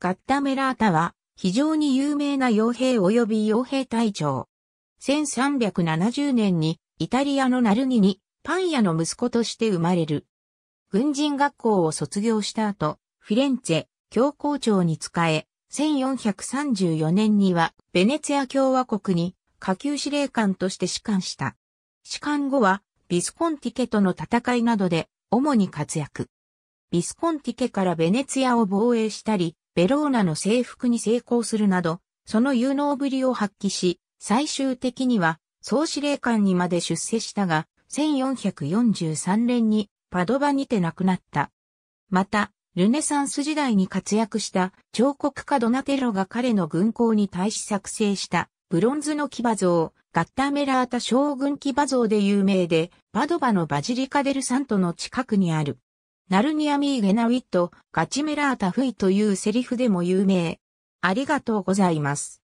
ガッタメラータは、非常に有名な傭兵及び傭兵隊長。1370年に、イタリアのナルニに、パン屋の息子として生まれる。軍人学校を卒業した後、フィレンツェ、教皇庁に仕え、1434年には、ベネツィア共和国に、下級司令官として士官した。士官後は、ビスコンティケとの戦いなどで、主に活躍。ビスコンティケからベネツィアを防衛したり、ベローナの征服に成功するなど、その有能ぶりを発揮し、最終的には総司令官にまで出世したが、1443年にパドバにて亡くなった。また、ルネサンス時代に活躍した彫刻家ドナテロが彼の軍港に対し作成したブロンズの騎馬像、ガッタメラータ将軍騎馬像で有名で、パドバのバジリカデルサントの近くにある。ナルニアミーゲナウィット、ガチメラータフイというセリフでも有名。ありがとうございます。